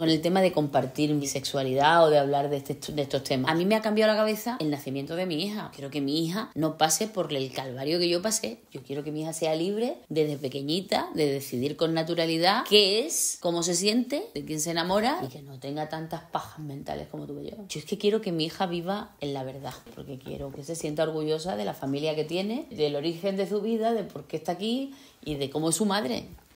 con el tema de compartir mi sexualidad o de hablar este, de, estos temas. A mí me ha cambiado la cabeza el nacimiento de mi hija. Quiero que mi hija no pase por el calvario que yo pasé. Yo quiero que mi hija sea libre desde pequeñita, de decidir con naturalidad qué es, cómo se siente, de quién se enamora y que no tenga tantas pajas mentales como tuve yo. Yo es que quiero que mi hija viva en la verdad, porque quiero que se sienta orgullosa de la familia que tiene, del origen de su vida, de por qué está aquí y de cómo es su madre.